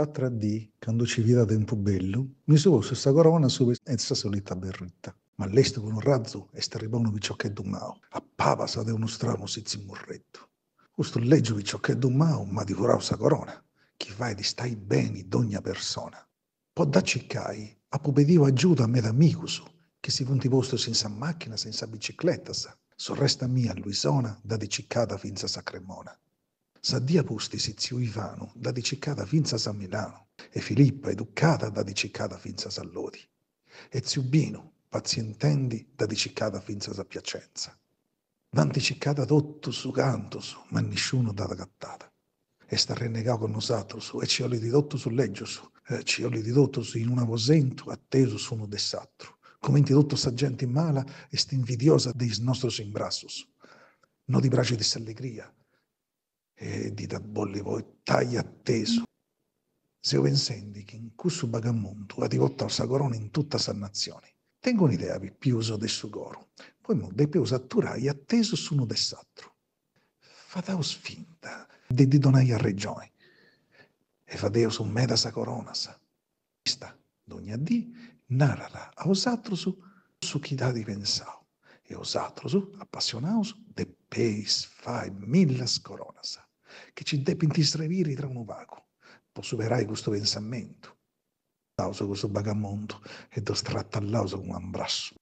a 3D, quando ci vide a tempo bello, mi misose questa corona su questa solita berretta. Ma l'esto con un razzo e arrivò un domao. A appava sa de uno stramo si zimmurretto. Questo leggio è domao, ma divorò sa corona, chi vai di stai bene d'ogni persona. Po da ciccai, appobedivo aggiuto a me d'amicusu, che si vunti posto senza macchina, senza bicicletta, sa. Sorresta mia Luisona, da di ciccata finza sacremona sa Saddia zio Ivano, da dicicada finza a Milano, e Filippa, educata da dicicada finza a Lodi, e Ziubino, pazientendi da dicicada finza a Piacenza. Vanti ciccata tutto su canto su, ma nessuno data cattata. E sta rennegato con su, e ci ho ridotto sul su, e ci ho ridotto su in un aposento, atteso su uno dess'altro. Commenti tutto sta gente in mala e sta invidiosa dei nostri imbrassus. No di braci di allegria, reddita Bollywood taglia atteso. Se io pensendi che in questo bagamonto ha rivolto al sacorone in tutta sa nazione, tengo un'idea di più uso del suo coro, poi mo de più atturai atteso su uno dess'altro. Fatao sfinta, de di donai a regione, e fadeo su da sa corona sa. Questa, d'ogni dì, narala a osatro su, su chi dà di pensao, e osatro su, appassionao de peis fai mille scoronas che ci depintistreviri tra un vago, posuverai questo pensamento. L'auso questo bagamondo e do stratta all'auso con un ambrasso.